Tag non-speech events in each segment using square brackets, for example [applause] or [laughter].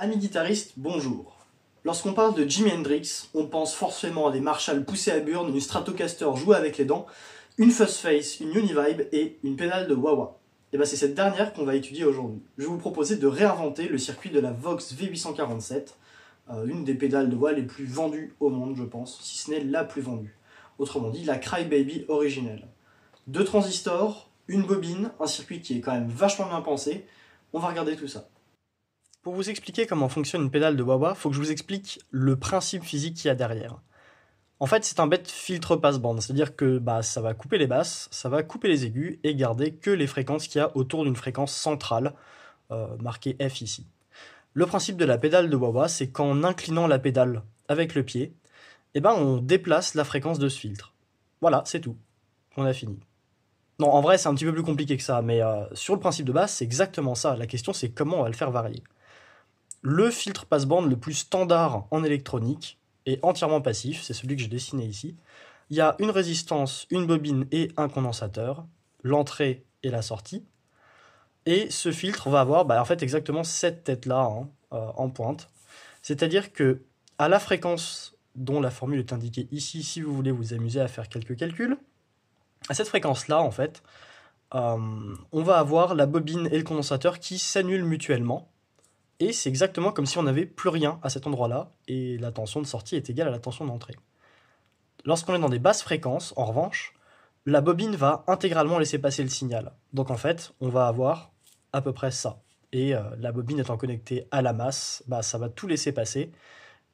Amis guitaristes, bonjour. Lorsqu'on parle de Jimi Hendrix, on pense forcément à des Marshall poussés à burn, une Stratocaster jouée avec les dents, une Face, une Univibe et une pédale de wah-wah. Et eh bien c'est cette dernière qu'on va étudier aujourd'hui. Je vais vous proposer de réinventer le circuit de la Vox V847, euh, une des pédales de wah les plus vendues au monde je pense, si ce n'est la plus vendue. Autrement dit, la Crybaby originelle. Deux transistors, une bobine, un circuit qui est quand même vachement bien pensé, on va regarder tout ça. Pour vous expliquer comment fonctionne une pédale de Wawa, faut que je vous explique le principe physique qu'il y a derrière. En fait, c'est un bête filtre passe-bande, c'est-à-dire que bah, ça va couper les basses, ça va couper les aigus et garder que les fréquences qu'il y a autour d'une fréquence centrale, euh, marquée F ici. Le principe de la pédale de Wawa, c'est qu'en inclinant la pédale avec le pied, eh ben, on déplace la fréquence de ce filtre. Voilà, c'est tout. On a fini. Non, en vrai, c'est un petit peu plus compliqué que ça, mais euh, sur le principe de base, c'est exactement ça. La question, c'est comment on va le faire varier le filtre passe bande le plus standard en électronique est entièrement passif, c'est celui que j'ai dessiné ici. Il y a une résistance, une bobine et un condensateur, l'entrée et la sortie. Et ce filtre va avoir bah, en fait exactement cette tête-là hein, euh, en pointe. C'est-à-dire que à la fréquence dont la formule est indiquée ici, si vous voulez vous amuser à faire quelques calculs, à cette fréquence-là, en fait, euh, on va avoir la bobine et le condensateur qui s'annulent mutuellement et c'est exactement comme si on n'avait plus rien à cet endroit-là, et la tension de sortie est égale à la tension d'entrée. Lorsqu'on est dans des basses fréquences, en revanche, la bobine va intégralement laisser passer le signal. Donc en fait, on va avoir à peu près ça. Et euh, la bobine étant connectée à la masse, bah, ça va tout laisser passer.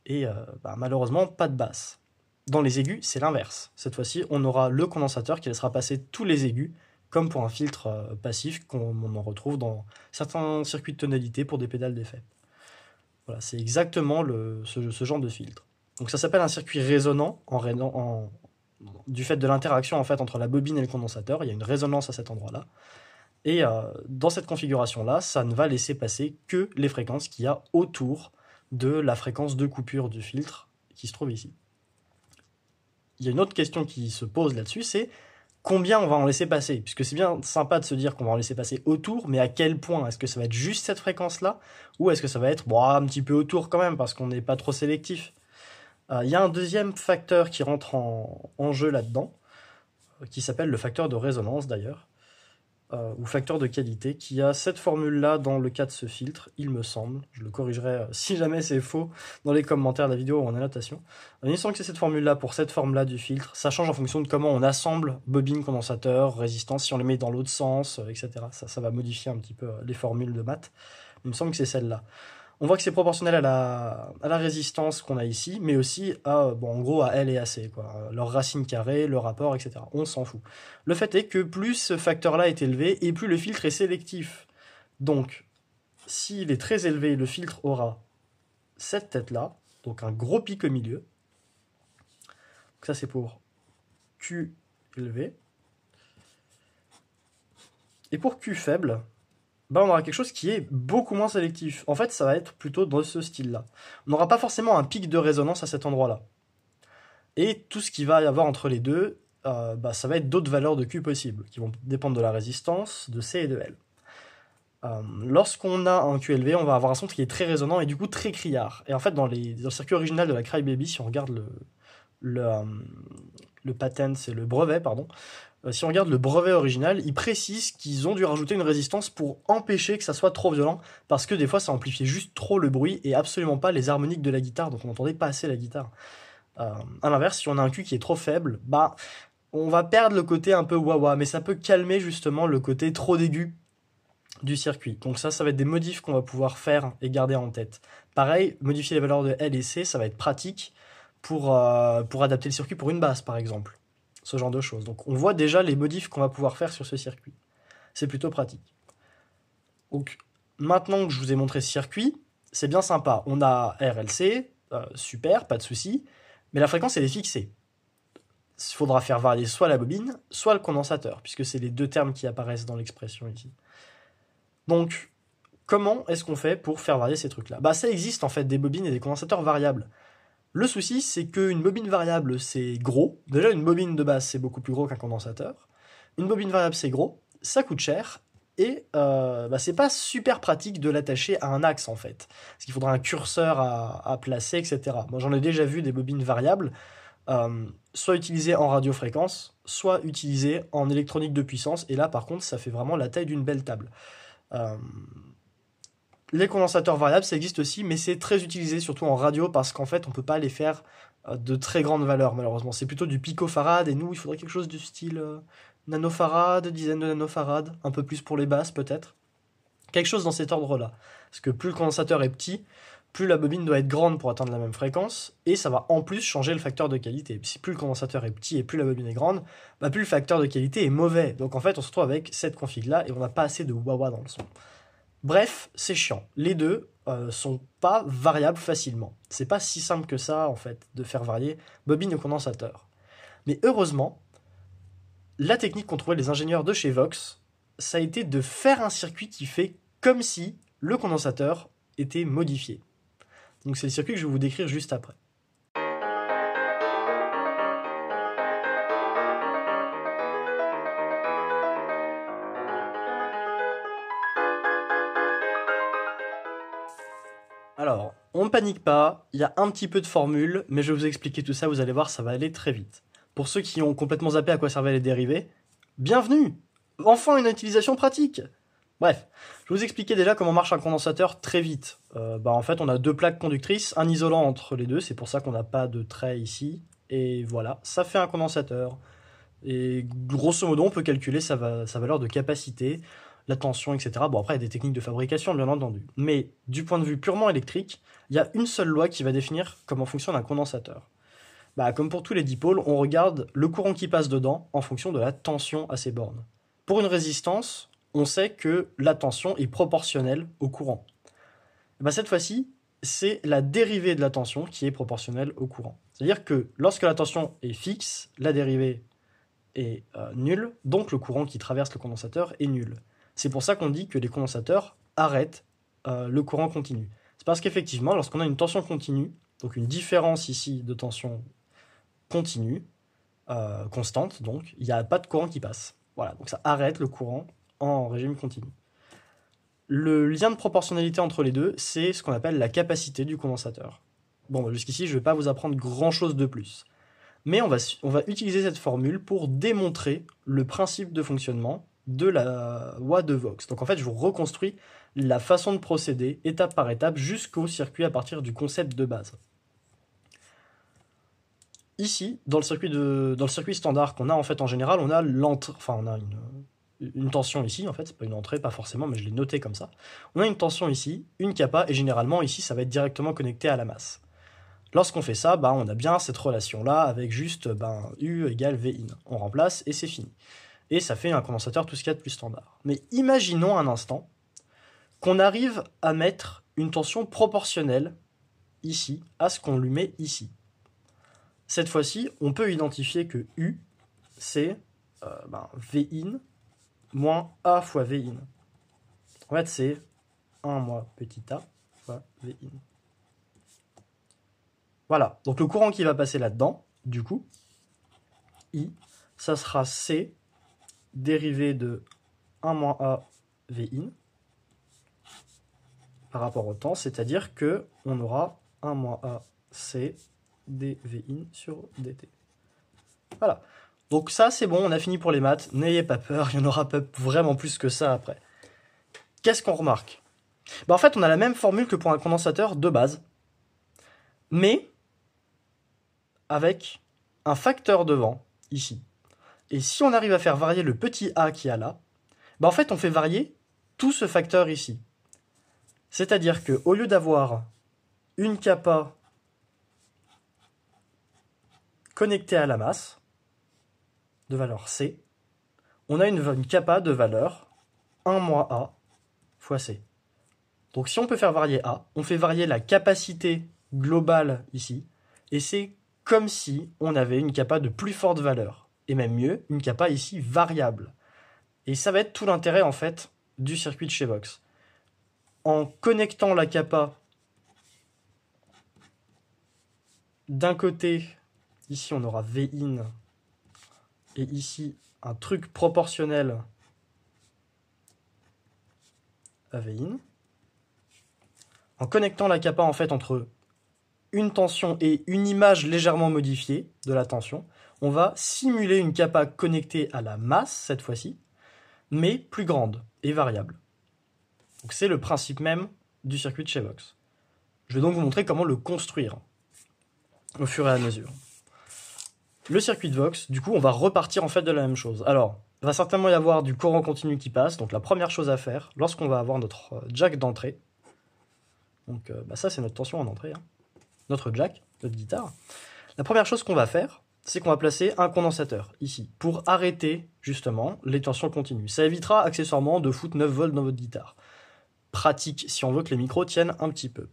Et euh, bah, malheureusement, pas de basse. Dans les aigus, c'est l'inverse. Cette fois-ci, on aura le condensateur qui laissera passer tous les aigus comme pour un filtre euh, passif qu'on en retrouve dans certains circuits de tonalité pour des pédales d'effet. Voilà, c'est exactement ce, genre de filtre. Donc ça s'appelle un circuit résonnant en, du fait de l'interaction en fait entre la bobine et le condensateur, il y a une résonance à cet endroit-là. Et euh, dans cette configuration-là, ça ne va laisser passer que les fréquences qu'il y a autour de la fréquence de coupure du filtre qui se trouve ici. Il y a une autre question qui se pose là-dessus, c'est combien on va en laisser passer Puisque c'est bien sympa de se dire qu'on va en laisser passer autour, mais à quel point Est-ce que ça va être juste cette fréquence-là Ou est-ce que ça va être un petit peu autour quand même, parce qu'on n'est pas trop sélectif euh, Il y a un deuxième facteur qui rentre en jeu là-dedans, euh, qui s'appelle le facteur de résonance d'ailleurs. Euh, ou facteur de qualité, qui a cette formule-là dans le cas de ce filtre, il me semble. Je le corrigerai euh, si jamais c'est faux dans les commentaires de la vidéo ou en annotation. Euh, il me semble que c'est cette formule-là pour cette forme-là du filtre. Ça change en fonction de comment on assemble bobine, condensateur, résistance, si on les met dans l'autre sens, etc. Ça, ça va modifier un petit peu les formules de maths. Il me semble que c'est celle-là on voit que c'est proportionnel à la, résistance qu'on a ici, mais aussi à, en gros, à L et à C, Leur racine carrée, leur rapport, etc. On s'en fout. Le fait est que plus ce facteur-là est élevé, et plus le filtre est sélectif. Donc, s'il est très élevé, le filtre aura cette tête-là, donc un gros pic au milieu. ça, c'est pour Q élevé. Et pour Q faible, bah, on aura quelque chose qui est beaucoup moins sélectif. En fait, ça va être plutôt dans ce style-là. On n'aura pas forcément un pic de résonance à cet endroit-là. Et tout ce qui va y avoir entre les deux, euh, bah, ça va être d'autres valeurs de Q possibles, qui vont dépendre de la résistance, de C et de L. Euh, lorsqu'on a un élevé, on va avoir un son qui est très résonant et du coup très criard. Et en fait, dans, les, le circuit original de la Baby, si on regarde le, le, euh, le patent, c'est le brevet, pardon, euh, si on regarde le brevet original, ils précisent qu'ils ont dû rajouter une résistance pour empêcher que ça soit trop violent, parce que des fois ça amplifiait juste trop le bruit et absolument pas les harmoniques de la guitare, donc on n'entendait pas assez la guitare. A euh, à l'inverse, si on a un Q qui est trop faible, bah on va perdre le côté un peu wah-wah, mais ça peut calmer justement le côté trop aigu du circuit. Donc ça, ça va être des modifs qu'on va pouvoir faire et garder en tête. Pareil, modifier les valeurs de L et C, ça va être pratique pour, euh, pour adapter le circuit pour une basse par exemple ce genre de choses. Donc on voit déjà les modifs qu'on va pouvoir faire sur ce circuit. C'est plutôt pratique. Donc maintenant que je vous ai montré ce circuit, c'est bien sympa. On a RLC, euh, super, pas de souci, mais la fréquence elle est fixée. Il faudra faire varier soit la bobine, soit le condensateur, puisque c'est les deux termes qui apparaissent dans l'expression ici. Donc, comment est-ce qu'on fait pour faire varier ces trucs-là Bah, ça existe en fait des bobines et des condensateurs variables. Le souci, c'est qu'une bobine variable, c'est gros. Déjà, une bobine de base, c'est beaucoup plus gros qu'un condensateur. Une bobine variable, c'est gros, ça coûte cher, et euh, bah, c'est pas super pratique de l'attacher à un axe en fait. Parce qu'il faudra un curseur à, placer, etc. Moi j'en ai déjà vu des bobines variables, euh, soit utilisées en radiofréquence, soit utilisées en électronique de puissance. Et là par contre, ça fait vraiment la taille d'une belle table. Euh, les condensateurs variables, ça existe aussi, mais c'est très utilisé, surtout en radio, parce qu'en fait, on ne peut pas les faire euh, de très grandes valeurs. malheureusement. C'est plutôt du picofarad, et nous, il faudrait quelque chose du style euh, nanofarad, dizaine de nanofarad, un peu plus pour les basses, peut-être. Quelque chose dans cet ordre-là. Parce que plus le condensateur est petit, plus la bobine doit être grande pour atteindre la même fréquence, et ça va en plus changer le facteur de qualité. Si plus le condensateur est petit et plus la bobine est grande, bah, plus le facteur de qualité est mauvais. Donc en fait, on se retrouve avec cette config-là, et on n'a pas assez de wah dans le son. Bref, c'est chiant. Les deux ne euh, sont pas variables facilement. C'est pas si simple que ça, en fait, de faire varier bobine au condensateur. Mais heureusement, la technique qu'ont trouvé les ingénieurs de chez Vox, ça a été de faire un circuit qui fait comme si le condensateur était modifié. Donc c'est le circuit que je vais vous décrire juste après. on ne panique pas, il y a un petit peu de formule, mais je vais vous expliquer tout ça, vous allez voir, ça va aller très vite. Pour ceux qui ont complètement zappé à quoi servaient les dérivés, bienvenue Enfin une utilisation pratique Bref, je vous expliquais déjà comment marche un condensateur très vite. Euh, bah en fait, on a deux plaques conductrices, un isolant entre les deux, c'est pour ça qu'on n'a pas de trait ici. Et voilà, ça fait un condensateur. Et grosso modo, on peut calculer sa valeur de capacité la tension, etc. Bon, après, il y a des techniques de fabrication, bien entendu. Mais du point de vue purement électrique, il y a une seule loi qui va définir comment fonctionne un condensateur. Bah, comme pour tous les dipôles, on regarde le courant qui passe dedans en fonction de la tension à ses bornes. Pour une résistance, on sait que la tension est proportionnelle au courant. Bah, cette fois-ci, c'est la dérivée de la tension qui est proportionnelle au courant. C'est-à-dire que lorsque la tension est fixe, la dérivée est euh, nulle, donc le courant qui traverse le condensateur est nul. C'est pour ça qu'on dit que les condensateurs arrêtent euh, le courant continu. C'est parce qu'effectivement, lorsqu'on a une tension continue, donc une différence ici de tension continue, euh, constante, donc il n'y a pas de courant qui passe. Voilà, donc ça arrête le courant en régime continu. Le lien de proportionnalité entre les deux, c'est ce qu'on appelle la capacité du condensateur. Bon, bah, jusqu'ici, je ne vais pas vous apprendre grand-chose de plus. Mais on va, on va utiliser cette formule pour démontrer le principe de fonctionnement de la loi de Vox. Donc en fait, je vous reconstruis la façon de procéder étape par étape jusqu'au circuit à partir du concept de base. Ici, dans le circuit, de, dans le circuit standard qu'on a en fait en général, on a l'entrée, enfin on a une, tension ici en fait, c'est pas une entrée, pas forcément, mais je l'ai noté comme ça. On a une tension ici, une kappa, et généralement ici ça va être directement connecté à la masse. Lorsqu'on fait ça, bah, on a bien cette relation là avec juste ben, U égale V in. On remplace et c'est fini et ça fait un condensateur tout ce qu'il y a de plus standard. Mais imaginons un instant qu'on arrive à mettre une tension proportionnelle ici à ce qu'on lui met ici. Cette fois-ci, on peut identifier que U, c'est euh, ben, VIN V in moins A fois V in. En fait, c'est 1 moins petit a fois VIN. Voilà, donc le courant qui va passer là-dedans, du coup, I, ça sera C dérivée de 1-A V in par rapport au temps, c'est-à-dire que on aura 1-A C v sur dt. Voilà. Donc ça, c'est bon, on a fini pour les maths. N'ayez pas peur, il y en aura pas vraiment plus que ça après. Qu'est-ce qu'on remarque bah, En fait, on a la même formule que pour un condensateur de base, mais avec un facteur devant, ici. Et si on arrive à faire varier le petit a qui a là, bah, en fait on fait varier tout ce facteur ici. C'est-à-dire que au lieu d'avoir une kappa connectée à la masse de valeur c, on a une, une kappa de valeur 1 moins a fois c. Donc si on peut faire varier a, on fait varier la capacité globale ici, et c'est comme si on avait une kappa de plus forte valeur et même mieux, une kappa ici variable. Et ça va être tout l'intérêt en fait du circuit de chez Vox. En connectant la capa d'un côté, ici on aura Vin, et ici un truc proportionnel à Vin. En connectant la capa en fait entre une tension et une image légèrement modifiée de la tension, on va simuler une capa connectée à la masse, cette fois-ci, mais plus grande et variable. Donc c'est le principe même du circuit de Vox. Je vais donc vous montrer comment le construire au fur et à mesure. Le circuit de Vox, du coup, on va repartir en fait de la même chose. Alors, il va certainement y avoir du courant continu qui passe, donc la première chose à faire, lorsqu'on va avoir notre euh, jack d'entrée, donc euh, bah, ça c'est notre tension en entrée, hein, notre jack, notre guitare, la première chose qu'on va faire, c'est qu'on va placer un condensateur ici pour arrêter justement les tensions continues. Ça évitera accessoirement de foutre 9 volts dans votre guitare. Pratique si on veut que les micros tiennent un petit peu.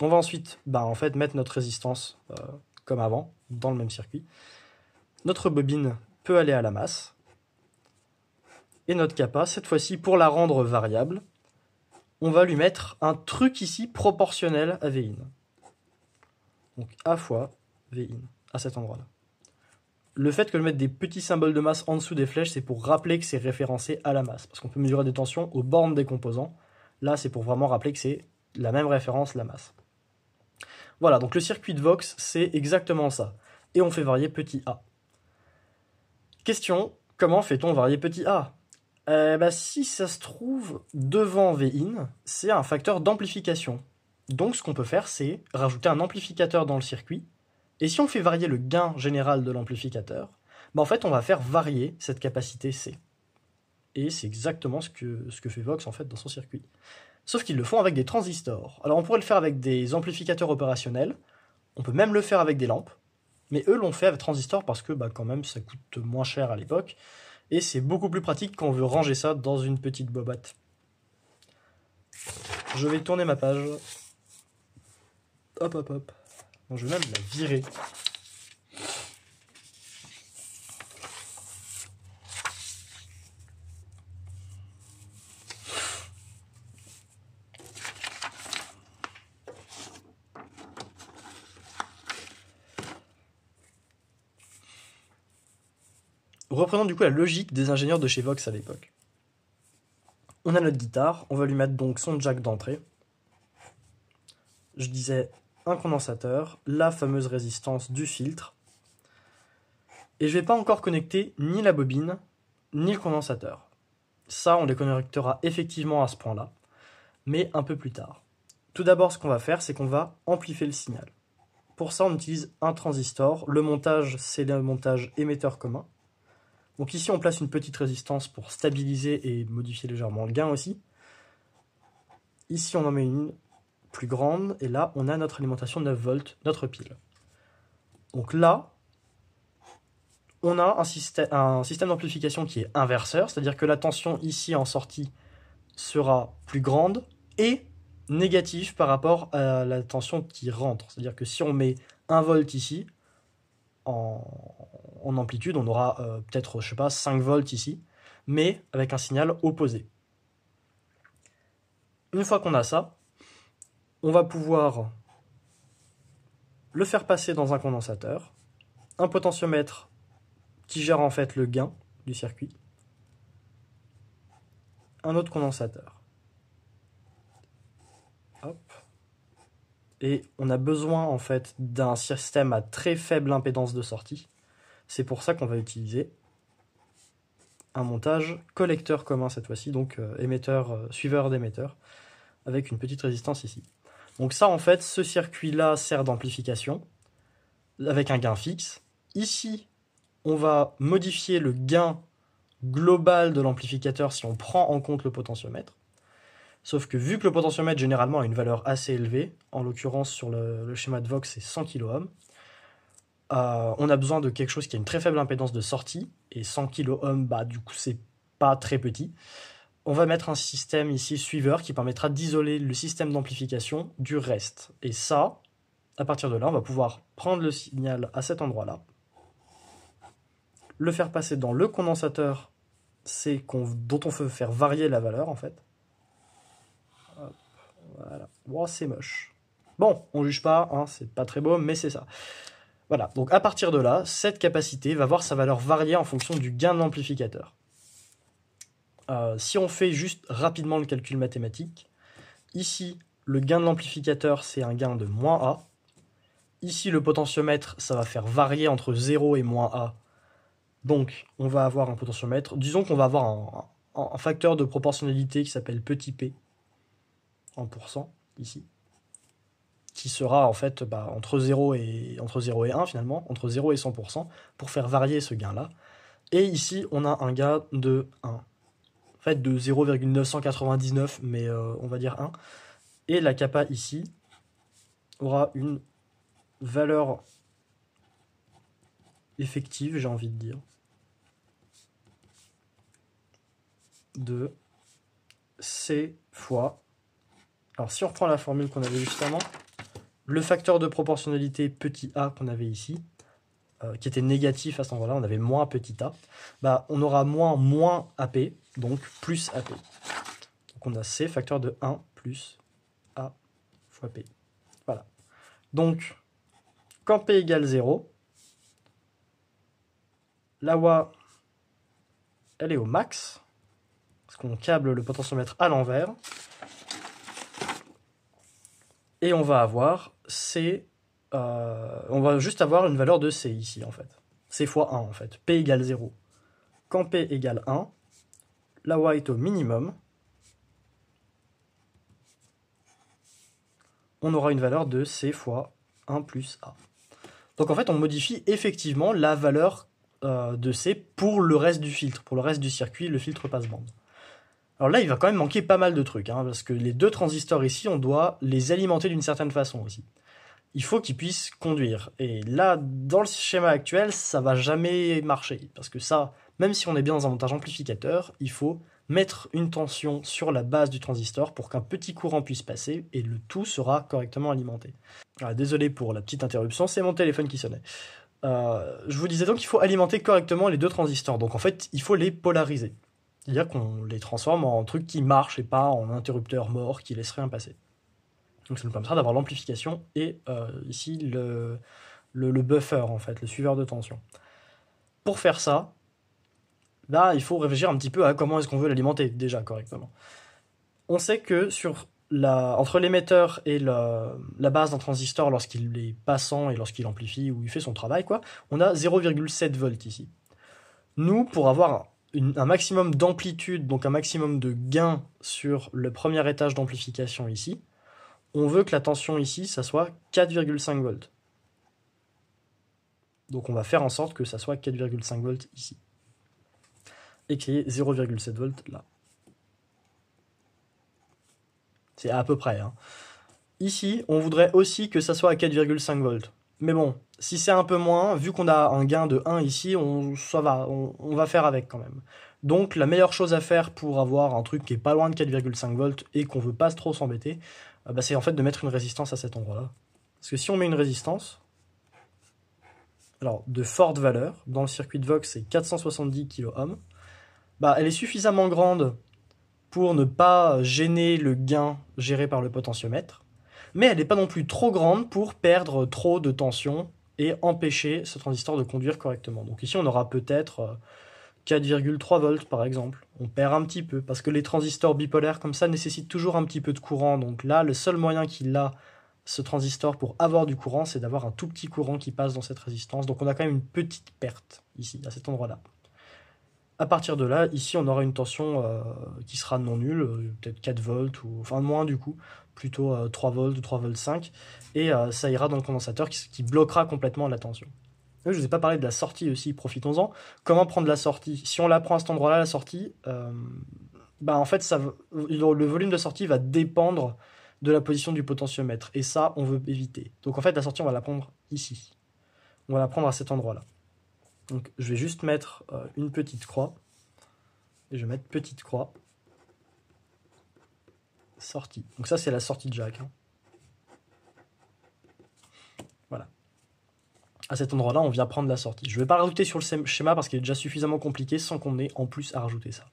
On va ensuite bah, en fait, mettre notre résistance euh, comme avant dans le même circuit. Notre bobine peut aller à la masse. Et notre kappa, cette fois-ci, pour la rendre variable, on va lui mettre un truc ici proportionnel à Vin. Donc A fois Vin à cet endroit-là le fait que je mette des petits symboles de masse en dessous des flèches, c'est pour rappeler que c'est référencé à la masse. Parce qu'on peut mesurer des tensions aux bornes des composants. Là, c'est pour vraiment rappeler que c'est la même référence, la masse. Voilà, donc le circuit de Vox, c'est exactement ça. Et on fait varier petit a. Question, comment fait-on varier petit a euh, bah, Si ça se trouve devant Vin, c'est un facteur d'amplification. Donc ce qu'on peut faire, c'est rajouter un amplificateur dans le circuit et si on fait varier le gain général de l'amplificateur, bah en fait on va faire varier cette capacité C. Et c'est exactement ce que, ce que fait Vox en fait dans son circuit. Sauf qu'ils le font avec des transistors. Alors on pourrait le faire avec des amplificateurs opérationnels, on peut même le faire avec des lampes, mais eux l'ont fait avec transistors parce que bah, quand même ça coûte moins cher à l'époque, et c'est beaucoup plus pratique quand on veut ranger ça dans une petite bobate. Je vais tourner ma page. Hop hop hop je vais même la virer. Reprenons du coup la logique des ingénieurs de chez Vox à l'époque. On a notre guitare, on va lui mettre donc son jack d'entrée. Je disais un condensateur, la fameuse résistance du filtre. Et je ne vais pas encore connecter ni la bobine, ni le condensateur. Ça, on les connectera effectivement à ce point-là, mais un peu plus tard. Tout d'abord, ce qu'on va faire, c'est qu'on va amplifier le signal. Pour ça, on utilise un transistor. Le montage, c'est le montage émetteur commun. Donc ici, on place une petite résistance pour stabiliser et modifier légèrement le gain aussi. Ici, on en met une plus grande. Et là, on a notre alimentation 9 volts, notre pile. Donc là, on a un, système, un système d'amplification qui est inverseur, c'est-à-dire que la tension ici en sortie sera plus grande et négative par rapport à la tension qui rentre. C'est-à-dire que si on met 1 volt ici, en, amplitude, on aura euh, peut-être, je sais pas, 5 volts ici, mais avec un signal opposé. Une fois qu'on a ça, on va pouvoir le faire passer dans un condensateur, un potentiomètre qui gère en fait le gain du circuit, un autre condensateur. Et on a besoin en fait d'un système à très faible impédance de sortie. C'est pour ça qu'on va utiliser un montage collecteur commun cette fois-ci, donc euh, émetteur, euh, suiveur d'émetteur, avec une petite résistance ici. Donc ça, en fait, ce circuit-là sert d'amplification avec un gain fixe. Ici, on va modifier le gain global de l'amplificateur si on prend en compte le potentiomètre. Sauf que vu que le potentiomètre généralement a une valeur assez élevée, en l'occurrence sur le, schéma de Vox c'est 100 kOhm, euh, on a besoin de quelque chose qui a une très faible impédance de sortie, et 100 kOhm, bah, du coup c'est pas très petit on va mettre un système ici suiveur qui permettra d'isoler le système d'amplification du reste. Et ça, à partir de là, on va pouvoir prendre le signal à cet endroit-là, le faire passer dans le condensateur c'est dont on veut faire varier la valeur en fait. voilà. c'est moche. Bon, on ne juge pas, hein, c'est pas très beau, mais c'est ça. Voilà, donc à partir de là, cette capacité va voir sa valeur varier en fonction du gain de l'amplificateur. Euh, si on fait juste rapidement le calcul mathématique, ici, le gain de l'amplificateur, c'est un gain de moins A. Ici, le potentiomètre, ça va faire varier entre 0 et moins A. Donc, on va avoir un potentiomètre. Disons qu'on va avoir un, facteur de proportionnalité qui s'appelle petit p, en pourcent, ici, qui sera en fait bah, entre, 0 et, entre 0 et 1 finalement, entre 0 et 100%, pour faire varier ce gain-là. Et ici, on a un gain de 1 de 0,999, mais euh, on va dire 1. Et la kappa ici aura une valeur effective, j'ai envie de dire, de C fois. Alors si on reprend la formule qu'on avait juste avant, le facteur de proportionnalité petit a qu'on avait ici, euh, qui était négatif à ce moment là on avait moins petit a, bah, on aura moins moins AP, donc plus AP. Donc on a C facteur de 1 plus A fois P. Voilà. Donc, quand P égale 0, la Wa, elle est au max, parce qu'on câble le potentiomètre à l'envers, et on va avoir C, euh, on va juste avoir une valeur de C ici, en fait. C fois 1, en fait. P égale 0. Quand P égale 1, la est au minimum, on aura une valeur de C fois 1 plus A. Donc en fait, on modifie effectivement la valeur euh, de C pour le reste du filtre, pour le reste du circuit, le filtre passe-bande. Alors là, il va quand même manquer pas mal de trucs, hein, parce que les deux transistors ici, on doit les alimenter d'une certaine façon aussi. Il faut qu'ils puissent conduire. Et là, dans le schéma actuel, ça va jamais marcher, parce que ça, même si on est bien dans un montage amplificateur, il faut mettre une tension sur la base du transistor pour qu'un petit courant puisse passer et le tout sera correctement alimenté. Ah, désolé pour la petite interruption, c'est mon téléphone qui sonnait. Euh, je vous disais donc qu'il faut alimenter correctement les deux transistors. Donc en fait, il faut les polariser. C'est-à-dire qu'on les transforme en trucs qui marchent et pas en interrupteur mort qui laisserait rien passer. Donc ça nous permettra d'avoir l'amplification et euh, ici le, le, buffer, en fait, le suiveur de tension. Pour faire ça, Là, il faut réfléchir un petit peu à comment est-ce qu'on veut l'alimenter déjà correctement. On sait que sur la, entre l'émetteur et la, base d'un transistor lorsqu'il est passant et lorsqu'il amplifie ou il fait son travail, quoi, on a 0,7 volts ici. Nous, pour avoir un maximum d'amplitude, donc un maximum de gain sur le premier étage d'amplification ici, on veut que la tension ici, ça soit 4,5 volts. Donc on va faire en sorte que ça soit 4,5 volts ici et qui est 0,7 volts là. C'est à peu près. Hein. Ici, on voudrait aussi que ça soit à 4,5 volts. Mais bon, si c'est un peu moins, vu qu'on a un gain de 1 ici, on, va, on, va faire avec quand même. Donc la meilleure chose à faire pour avoir un truc qui est pas loin de 4,5 volts et qu'on veut pas trop s'embêter, euh, bah, c'est en fait de mettre une résistance à cet endroit-là. Parce que si on met une résistance, alors de forte valeur, dans le circuit de Vox c'est 470 kΩ, bah, elle est suffisamment grande pour ne pas gêner le gain géré par le potentiomètre, mais elle n'est pas non plus trop grande pour perdre trop de tension et empêcher ce transistor de conduire correctement. Donc ici, on aura peut-être 4,3 euh, volts par exemple. On perd un petit peu parce que les transistors bipolaires comme ça nécessitent toujours un petit peu de courant. Donc là, le seul moyen qu'il a, ce transistor, pour avoir du courant, c'est d'avoir un tout petit courant qui passe dans cette résistance. Donc on a quand même une petite perte ici, à cet endroit-là. A partir de là, ici, on aura une tension euh, qui sera non nulle, euh, peut-être 4 volts, ou, enfin moins du coup, plutôt 3 euh, volts ou 3 volts 5, et ça ira dans le condensateur qui, bloquera complètement la tension. je ne vous ai pas parlé de la sortie aussi, profitons-en. Comment prendre la sortie Si on la prend à cet endroit-là, la sortie, bah, en fait, ça, le volume de sortie va dépendre de la position du potentiomètre, et ça, on veut éviter. Donc en fait, la sortie, on va la prendre ici. On va la prendre à cet endroit-là. Donc je vais juste mettre euh, une petite croix. Et je vais mettre petite croix. Sortie. Donc ça c'est la sortie de Jack. Hein. Voilà. À cet endroit-là, on vient prendre la sortie. Je ne vais pas rajouter sur le schéma parce qu'il est déjà suffisamment compliqué sans qu'on ait en plus à rajouter ça.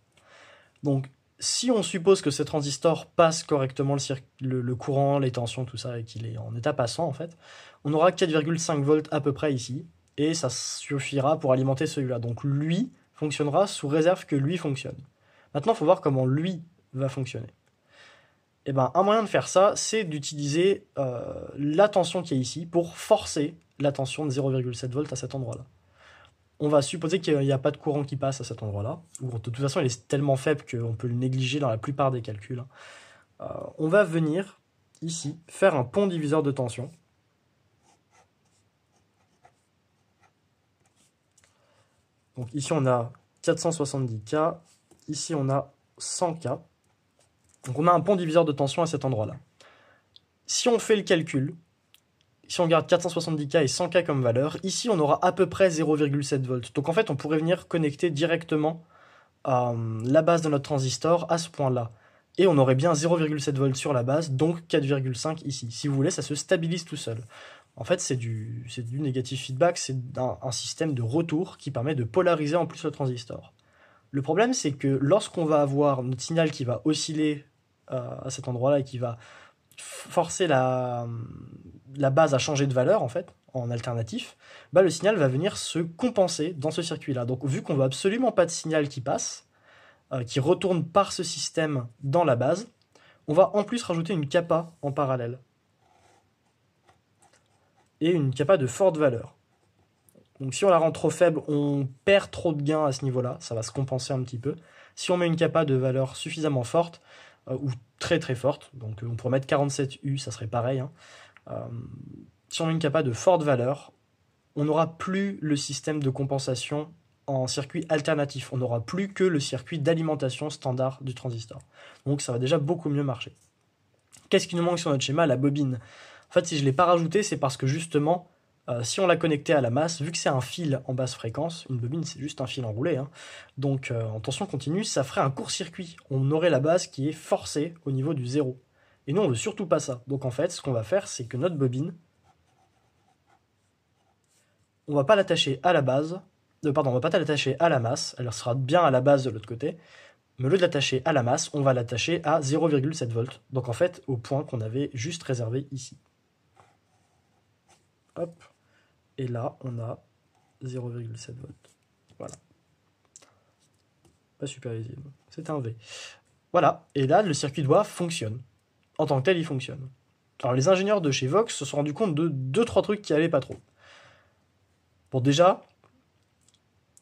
Donc si on suppose que ce transistor passe correctement le, le courant, les tensions, tout ça, et qu'il est en état passant en fait, on aura 4,5 volts à peu près ici et ça suffira pour alimenter celui-là. Donc lui fonctionnera sous réserve que lui fonctionne. Maintenant, il faut voir comment lui va fonctionner. Et eh ben, un moyen de faire ça, c'est d'utiliser euh, la tension qui est ici pour forcer la tension de 0,7 volts à cet endroit-là. On va supposer qu'il n'y a pas de courant qui passe à cet endroit-là, ou de toute façon il est tellement faible qu'on peut le négliger dans la plupart des calculs. Hein. Euh, on va venir ici faire un pont diviseur de tension Donc ici, on a 470K. Ici, on a 100K. Donc on a un pont diviseur de tension à cet endroit-là. Si on fait le calcul, si on garde 470K et 100K comme valeur, ici on aura à peu près 0,7 volts. Donc en fait, on pourrait venir connecter directement euh, la base de notre transistor à ce point-là. Et on aurait bien 0,7 volts sur la base, donc 4,5 ici. Si vous voulez, ça se stabilise tout seul. En fait, c'est du, du feedback, c'est un, système de retour qui permet de polariser en plus le transistor. Le problème, c'est que lorsqu'on va avoir notre signal qui va osciller euh, à cet endroit-là et qui va forcer la, la base à changer de valeur, en fait, en alternatif, bah, le signal va venir se compenser dans ce circuit-là. Donc, vu qu'on veut absolument pas de signal qui passe, euh, qui retourne par ce système dans la base, on va en plus rajouter une kappa en parallèle et une capa de forte valeur. Donc si on la rend trop faible, on perd trop de gains à ce niveau-là, ça va se compenser un petit peu. Si on met une capa de valeur suffisamment forte, euh, ou très très forte, donc euh, on pourrait mettre 47U, ça serait pareil. Hein. Euh, si on met une capa de forte valeur, on n'aura plus le système de compensation en circuit alternatif. On n'aura plus que le circuit d'alimentation standard du transistor. Donc ça va déjà beaucoup mieux marcher. Qu'est-ce qui nous manque sur notre schéma La bobine. En fait, si je ne l'ai pas rajouté, c'est parce que justement, euh, si on l'a connecté à la masse, vu que c'est un fil en basse fréquence, une bobine c'est juste un fil enroulé, hein, donc euh, en tension continue, ça ferait un court-circuit. On aurait la base qui est forcée au niveau du zéro. Et nous, on ne veut surtout pas ça. Donc en fait, ce qu'on va faire, c'est que notre bobine, on va pas l'attacher à la base, euh, pardon, on va pas l'attacher à la masse, elle sera bien à la base de l'autre côté, mais au lieu de l'attacher à la masse, on va l'attacher à 0,7 volts, donc en fait au point qu'on avait juste réservé ici. Hop. Et là, on a 0,7 volts. Voilà. Pas super visible. C'est un V. Voilà. Et là, le circuit doit fonctionne. En tant que tel, il fonctionne. Alors, les ingénieurs de chez Vox se sont rendus compte de 2-3 trucs qui allaient pas trop. Bon, déjà,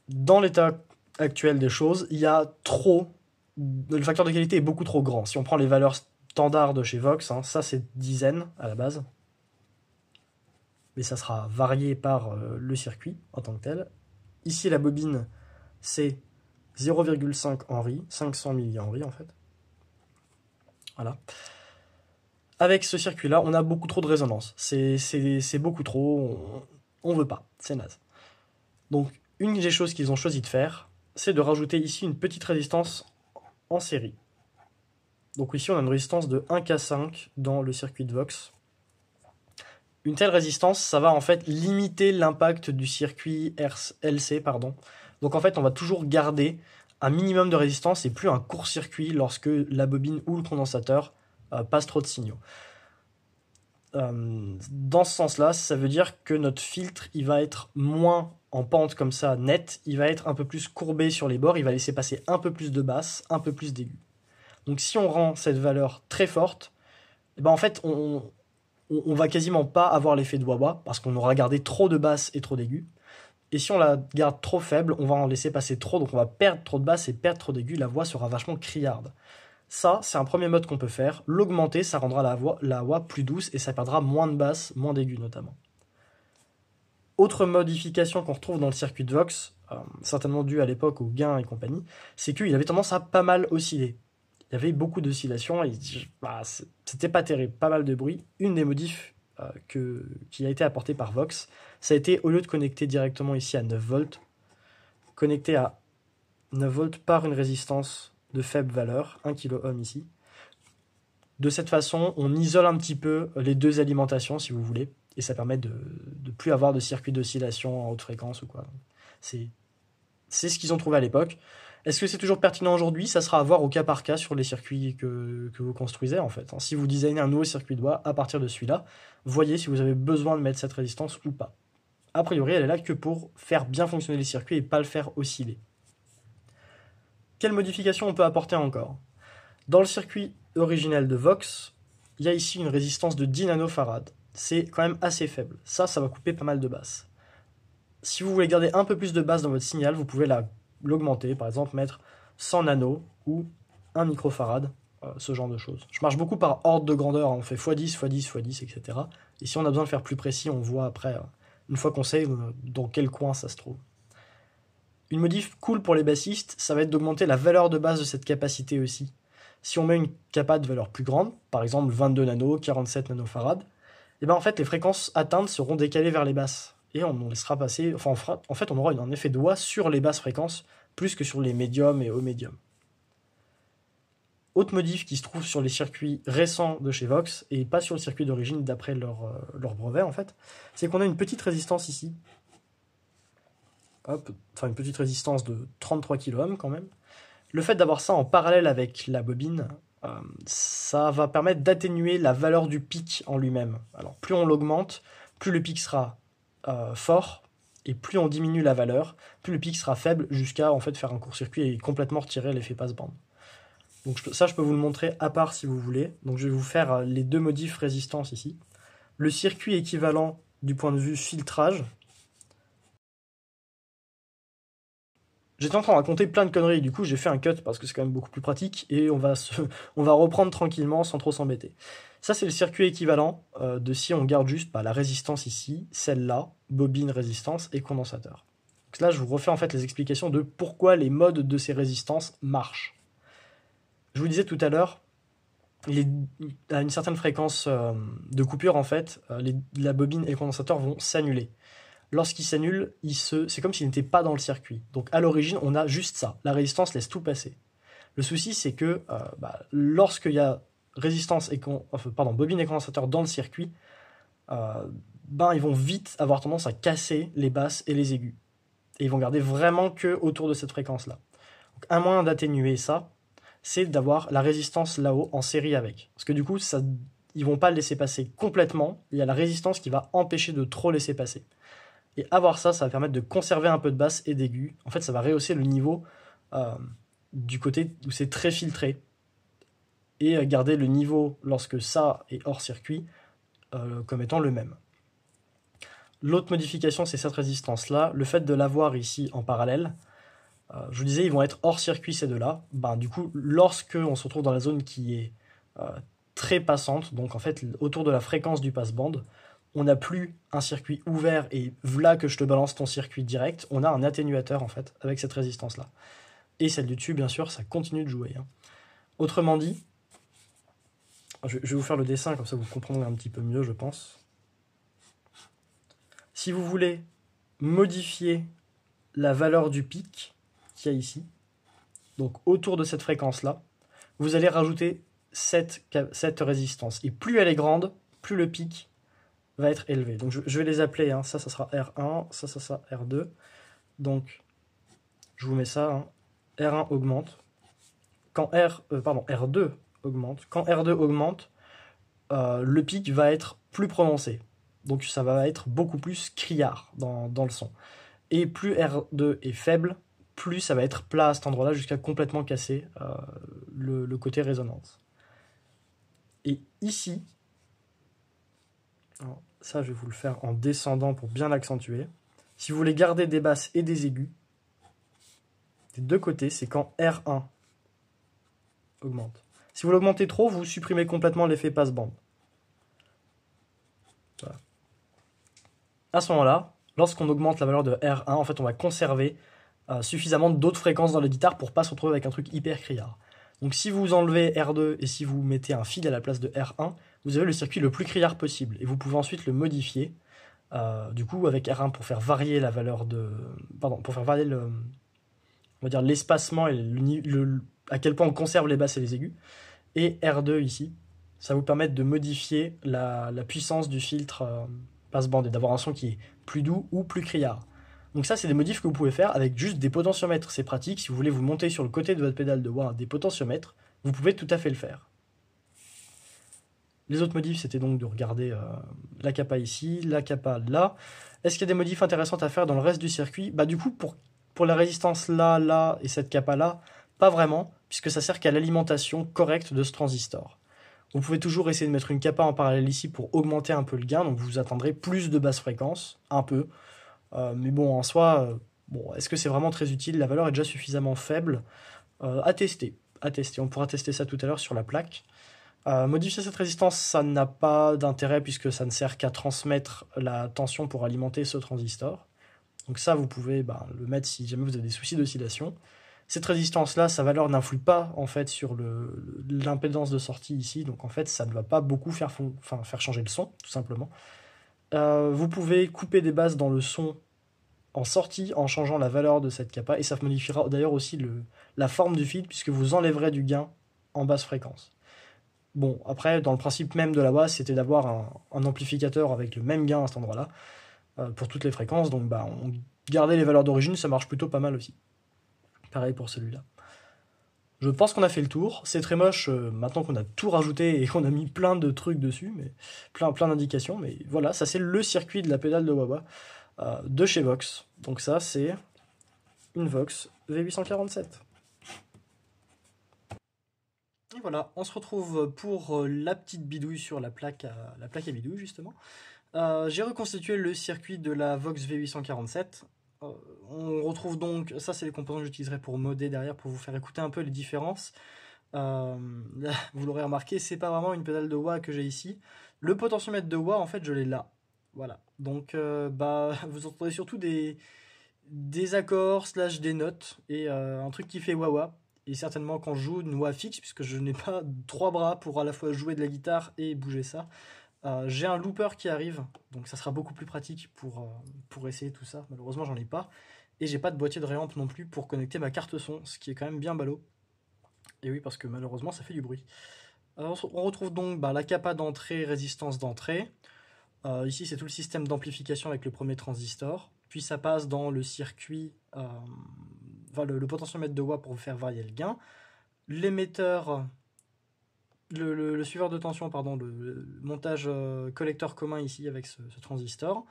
dans l'état actuel des choses, il y a trop. Le facteur de qualité est beaucoup trop grand. Si on prend les valeurs standards de chez Vox, hein, ça c'est dizaines à la base, mais ça sera varié par euh, le circuit en tant que tel. Ici, la bobine, c'est 0,5 Henry, 500 millihenry en fait. Voilà. Avec ce circuit-là, on a beaucoup trop de résonance. C'est beaucoup trop, on ne veut pas, c'est naze. Donc, une des choses qu'ils ont choisi de faire, c'est de rajouter ici une petite résistance en série. Donc ici, on a une résistance de 1K5 dans le circuit de Vox une telle résistance, ça va en fait limiter l'impact du circuit LC. Pardon. Donc en fait, on va toujours garder un minimum de résistance et plus un court-circuit lorsque la bobine ou le condensateur euh, passe trop de signaux. Euh, dans ce sens-là, ça veut dire que notre filtre, il va être moins en pente comme ça, net, il va être un peu plus courbé sur les bords, il va laisser passer un peu plus de basse, un peu plus d'aigu. Donc si on rend cette valeur très forte, eh ben en fait, on, on, va quasiment pas avoir l'effet de Wawa parce qu'on aura gardé trop de basses et trop d'aigus. Et si on la garde trop faible, on va en laisser passer trop, donc on va perdre trop de basses et perdre trop d'aigus, la voix sera vachement criarde. Ça, c'est un premier mode qu'on peut faire. L'augmenter, ça rendra la voix, la voix plus douce et ça perdra moins de basses, moins d'aigus notamment. Autre modification qu'on retrouve dans le circuit de Vox, euh, certainement dû à l'époque au gain et compagnie, c'est qu'il avait tendance à pas mal osciller il y avait beaucoup d'oscillations et bah, c'était pas terrible, pas mal de bruit. Une des modifs euh, que, qui a été apportée par Vox, ça a été au lieu de connecter directement ici à 9 volts, connecter à 9 volts par une résistance de faible valeur, 1 kOhm ici. De cette façon, on isole un petit peu les deux alimentations, si vous voulez, et ça permet de ne plus avoir de circuit d'oscillation en haute fréquence ou quoi. C'est ce qu'ils ont trouvé à l'époque. Est-ce que c'est toujours pertinent aujourd'hui Ça sera à voir au cas par cas sur les circuits que, vous construisez en fait. Hein. Si vous designez un nouveau circuit de bois à partir de celui-là, voyez si vous avez besoin de mettre cette résistance ou pas. A priori, elle est là que pour faire bien fonctionner les circuits et pas le faire osciller. Quelles modifications on peut apporter encore Dans le circuit originel de Vox, il y a ici une résistance de 10 nanofarads. C'est quand même assez faible. Ça, ça va couper pas mal de basses. Si vous voulez garder un peu plus de basses dans votre signal, vous pouvez la l'augmenter, par exemple mettre 100 nano ou 1 microfarad, euh, ce genre de choses. Je marche beaucoup par ordre de grandeur, hein. on fait x10, x10, x10, etc. Et si on a besoin de faire plus précis, on voit après, euh, une fois qu'on sait euh, dans quel coin ça se trouve. Une modif cool pour les bassistes, ça va être d'augmenter la valeur de base de cette capacité aussi. Si on met une capa de valeur plus grande, par exemple 22 nano, 47 nanofarades, et eh bien en fait les fréquences atteintes seront décalées vers les basses et on laissera passer, enfin, en fait, on aura un effet de doigt sur les basses fréquences plus que sur les médiums et hauts médiums. Autre modif qui se trouve sur les circuits récents de chez Vox et pas sur le circuit d'origine d'après leur, euh, brevet en fait, c'est qu'on a une petite résistance ici. enfin une petite résistance de 33 kOhm quand même. Le fait d'avoir ça en parallèle avec la bobine, euh, ça va permettre d'atténuer la valeur du pic en lui-même. Alors plus on l'augmente, plus le pic sera euh, fort, et plus on diminue la valeur, plus le pic sera faible jusqu'à en fait faire un court-circuit et complètement retirer l'effet passe-bande. Donc ça, je peux vous le montrer à part si vous voulez. Donc je vais vous faire euh, les deux modifs résistance ici. Le circuit équivalent du point de vue filtrage. J'étais en train de raconter plein de conneries, du coup j'ai fait un cut parce que c'est quand même beaucoup plus pratique et on va, [laughs] on va reprendre tranquillement sans trop s'embêter. Ça, c'est le circuit équivalent euh, de si on garde juste bah, la résistance ici, celle-là, bobine, résistance et condensateur. Donc là, je vous refais en fait les explications de pourquoi les modes de ces résistances marchent. Je vous disais tout à l'heure, à une certaine fréquence euh, de coupure, en fait, euh, la bobine et le condensateur vont s'annuler Lorsqu'ils s'annulent, c'est comme s'ils n'étaient pas dans le circuit. Donc à l'origine, on a juste ça. La résistance laisse tout passer. Le souci, c'est que bah, lorsqu'il y a résistance et bobine et condensateur dans le circuit, euh, ben ils vont vite avoir tendance à casser les basses et les aigus. Et ils vont garder vraiment que autour de cette fréquence-là. un moyen d'atténuer ça, c'est d'avoir la résistance là-haut en série avec. Parce que du coup, ça, ils vont pas le laisser passer complètement. Il y a la résistance qui va empêcher de trop laisser passer. Et avoir ça, ça va permettre de conserver un peu de basses et d'aigus En fait, ça va rehausser le niveau euh, du côté où c'est très filtré et garder le niveau lorsque ça est hors circuit euh, comme étant le même. L'autre modification, c'est cette résistance-là. Le fait de l'avoir ici en parallèle, euh, je vous disais, ils vont être hors circuit ces deux-là. Ben, du coup, lorsque on se retrouve dans la zone qui est euh, très passante, donc en fait autour de la fréquence du passe bande, on n'a plus un circuit ouvert et voilà que je te balance ton circuit direct, on a un atténuateur en fait avec cette résistance-là. Et celle du dessus, bien sûr, ça continue de jouer. Hein. Autrement dit, ah, je vais vous faire le dessin, comme ça vous comprendrez un petit peu mieux, je pense. Si vous voulez modifier la valeur du pic qu'il y a ici, donc autour de cette fréquence-là, vous allez rajouter cette, résistance. Et plus elle est grande, plus le pic va être élevé. Donc je, vais les appeler, hein. ça, ça sera R1, ça, ça sera R2. Donc je vous mets ça, hein. R1 augmente. Quand R, euh, pardon, R2 quand R2 augmente, euh, le pic va être plus prononcé. Donc ça va être beaucoup plus criard dans, le son. Et plus R2 est faible, plus ça va être plat à cet endroit-là jusqu'à complètement casser euh, le, côté résonance. Et ici, ça je vais vous le faire en descendant pour bien l'accentuer. Si vous voulez garder des basses et des aigus, des deux côtés, c'est quand R1 augmente. Si vous l'augmentez trop, vous supprimez complètement l'effet passe-bande. À ce moment-là, lorsqu'on augmente la valeur de R1, en fait, on va conserver euh, suffisamment d'autres fréquences dans la guitare pour pas se retrouver avec un truc hyper criard. Donc si vous enlevez R2 et si vous mettez un fil à la place de R1, vous avez le circuit le plus criard possible et vous pouvez ensuite le modifier. Euh, du coup, avec R1 pour faire varier la valeur de, pardon, pour faire varier le, on va dire l'espacement et le, à quel point on conserve les basses et les aigus. Et R2 ici, ça vous permet de modifier la, puissance du filtre passe-bande euh, et d'avoir un son qui est plus doux ou plus criard. Donc ça, c'est des modifs que vous pouvez faire avec juste des potentiomètres. C'est pratique, si vous voulez vous monter sur le côté de votre pédale de voir des potentiomètres, vous pouvez tout à fait le faire. Les autres modifs, c'était donc de regarder euh, la capa ici, la capa là. Est-ce qu'il y a des modifs intéressantes à faire dans le reste du circuit Bah du coup, pour pour la résistance là, là et cette capa là, pas vraiment, puisque ça sert qu'à l'alimentation correcte de ce transistor. Vous pouvez toujours essayer de mettre une capa en parallèle ici pour augmenter un peu le gain, donc vous atteindrez plus de basse fréquence, un peu. Euh, mais bon, en soi, euh, bon, est-ce que c'est vraiment très utile La valeur est déjà suffisamment faible euh, à tester. À tester. On pourra tester ça tout à l'heure sur la plaque. modifier cette résistance, ça n'a pas d'intérêt puisque ça ne sert qu'à transmettre la tension pour alimenter ce transistor. Donc ça, vous pouvez ben, le mettre si jamais vous avez des soucis d'oscillation. Cette résistance-là, sa valeur n'influe pas en fait sur l'impédance de sortie ici, donc en fait ça ne va pas beaucoup faire, changer le son, tout simplement. Euh, vous pouvez couper des bases dans le son en sortie en changeant la valeur de cette kappa, et ça modifiera d'ailleurs aussi la forme du feed, puisque vous enlèverez du gain en basse fréquence. Bon, après, dans le principe même de la basse, c'était d'avoir un amplificateur avec le même gain à cet endroit-là. Euh, pour toutes les fréquences. Donc bah, on garder les valeurs d'origine, ça marche plutôt pas mal aussi. Pareil pour celui-là. Je pense qu'on a fait le tour. C'est très moche euh, maintenant qu'on a tout rajouté et qu'on a mis plein de trucs dessus, mais plein, plein d'indications. Mais voilà, ça c'est le circuit de la pédale de Wawa euh, de chez Vox. Donc ça c'est une Vox V847. Et voilà, on se retrouve pour la petite bidouille sur la plaque la plaque à bidouille justement. Euh, j'ai reconstitué le circuit de la Vox V847. Euh, on retrouve donc, ça c'est les composants que j'utiliserai pour modder derrière, pour vous faire écouter un peu les différences. Euh, [laughs] vous l'aurez remarqué, c'est pas vraiment une pédale de wah que j'ai ici. Le potentiomètre de wah, en fait, je l'ai là. Voilà. Donc, bah, [laughs] vous entendrez surtout des, des accords slash des notes et un truc qui fait wah Et certainement quand je joue une wah fixe, puisque je n'ai pas trois bras pour à la fois jouer de la guitare et bouger ça. Euh, j'ai un looper qui arrive, donc ça sera beaucoup plus pratique pour, euh, pour essayer tout ça. Malheureusement, j'en ai pas. Et j'ai pas de boîtier de réamp non plus pour connecter ma carte son, ce qui est quand même bien ballot. Et oui, parce que malheureusement, ça fait du bruit. Euh, on retrouve donc bah, la capa d'entrée, résistance d'entrée. ici, c'est tout le système d'amplification avec le premier transistor. Puis ça passe dans le circuit, le, potentiomètre de voix pour faire varier le gain. L'émetteur le, suiveur de tension, pardon, le, montage euh, collecteur commun ici avec ce, transistor.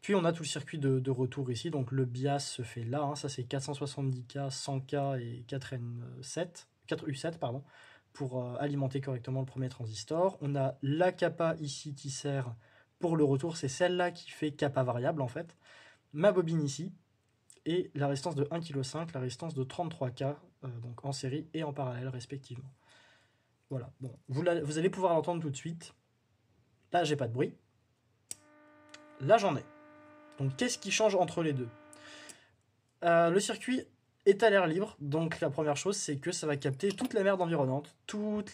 Puis on a tout le circuit de, retour ici, donc le bias se fait là, hein. ça c'est 470K, 100K et 4N7, 4U7 pardon, pour euh, alimenter correctement le premier transistor. On a la kappa ici qui sert pour le retour, c'est celle-là qui fait kappa variable en fait. Ma bobine ici, et la résistance de 1,5 kg, la résistance de 33K, euh, donc en série et en parallèle respectivement. Voilà, bon, vous, vous allez pouvoir l'entendre tout de suite. Là, j'ai pas de bruit. Là, j'en ai. Donc, qu'est-ce qui change entre les deux euh, Le circuit est à l'air libre, donc la première chose, c'est que ça va capter toute la merde environnante, toutes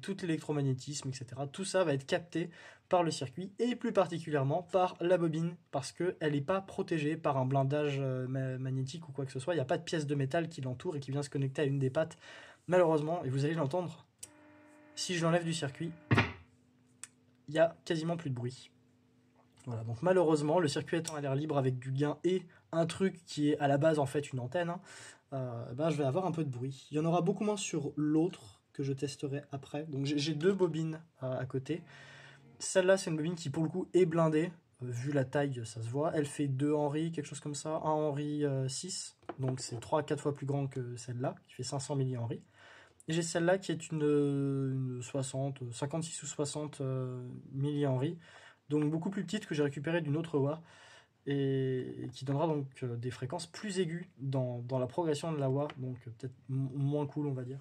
tout l'électromagnétisme, etc. Tout ça va être capté par le circuit, et plus particulièrement par la bobine, parce qu'elle n'est pas protégée par un blindage euh, magnétique ou quoi que ce soit. Il n'y a pas de pièce de métal qui l'entoure et qui vient se connecter à une des pattes, malheureusement, et vous allez l'entendre si je l'enlève du circuit, il y a quasiment plus de bruit. Voilà, donc malheureusement, le circuit étant à l'air libre avec du gain et un truc qui est à la base en fait une antenne, hein, euh, ben, je vais avoir un peu de bruit. Il y en aura beaucoup moins sur l'autre que je testerai après. Donc j'ai deux bobines euh, à côté. Celle-là, c'est une bobine qui pour le coup est blindée. Euh, vu la taille, ça se voit. Elle fait 2 Henry, quelque chose comme ça. 1 Henry 6. Donc c'est 3 4 fois plus grand que celle-là, qui fait 500 Henry j'ai celle-là qui est une, 60, 56 ou 60 euh, millihenry, donc beaucoup plus petite que j'ai récupérée d'une autre voix, et qui donnera donc euh, des fréquences plus aiguës dans, dans la progression de la voix, donc euh, peut-être moins cool on va dire.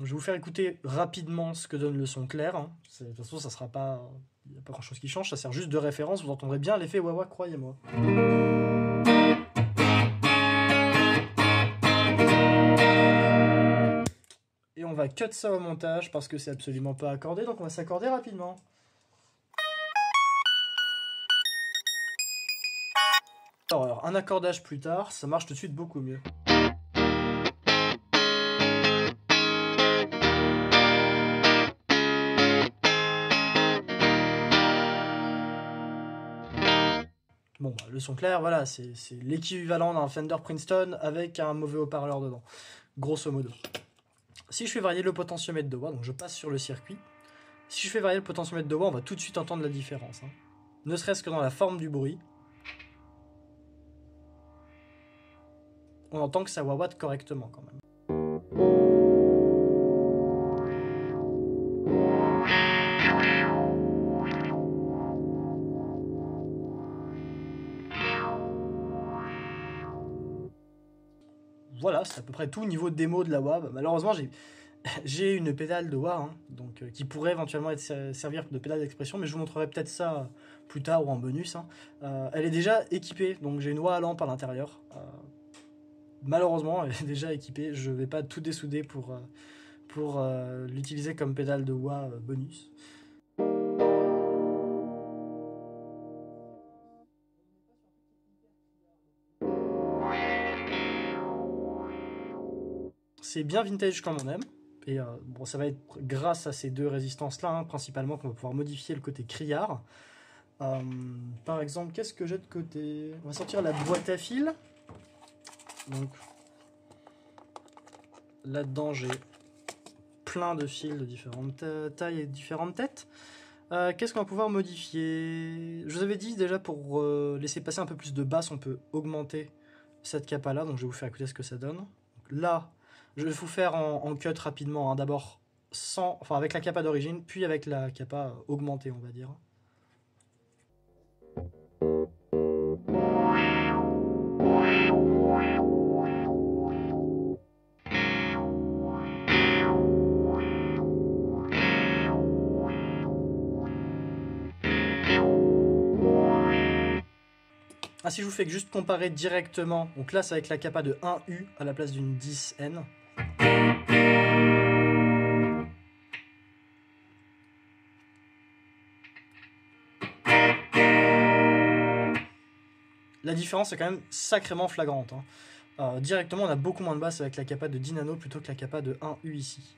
je vais vous faire écouter rapidement ce que donne le son clair. Hein. De toute façon, ça sera pas, il n'y a pas grand chose qui change, ça sert juste de référence. Vous entendrez bien l'effet wawa, croyez-moi. on va cut ça au montage parce que c'est absolument pas accordé, donc on va s'accorder rapidement. Alors, un accordage plus tard, ça marche tout de suite beaucoup mieux. Bon, bah, le son clair, voilà, c'est l'équivalent d'un Fender Princeton avec un mauvais haut-parleur dedans, grosso modo. Si je fais varier le potentiomètre de Wa, donc je passe sur le circuit, si je fais varier le potentiomètre de Wa, on va tout de suite entendre la différence. Hein. Ne serait-ce que dans la forme du bruit. On entend que ça watt correctement quand même. c'est à peu près tout niveau de démo de la WAB. Malheureusement, [laughs] j'ai une pédale de WAB, hein, donc euh, qui pourrait éventuellement être, servir de pédale d'expression, mais je vous montrerai peut-être ça euh, plus tard ou en bonus. Hein. Euh, elle est déjà équipée, donc j'ai une wah à lampe à l'intérieur. malheureusement, elle est déjà équipée. Je vais pas tout dessouder pour l'utiliser comme pédale de WAB bonus. c'est bien vintage comme on aime. Et euh, bon, ça va être grâce à ces deux résistances-là, hein, principalement, qu'on va pouvoir modifier le côté criard. Euh, par exemple, qu'est-ce que j'ai de côté On va sortir la boîte à fil. Donc, là-dedans, j'ai plein de fils de différentes euh, tailles et différentes têtes. qu'est-ce qu'on va pouvoir modifier Je vous avais dit déjà pour laisser passer un peu plus de basse, on peut augmenter cette capa là. Donc je vais vous faire écouter ce que ça donne. là, je vais vous faire en, cut rapidement. Hein. D'abord, sans, enfin avec la capa d'origine, puis avec la capa augmentée, on va dire. Ah, si je vous fais juste comparer directement, donc là c'est avec la capa de 1U à la place d'une 10N, la différence est quand même sacrément flagrante. Hein. Euh, directement, on a beaucoup moins de basse avec la capa de 10 nano plutôt que la capa de 1U ici.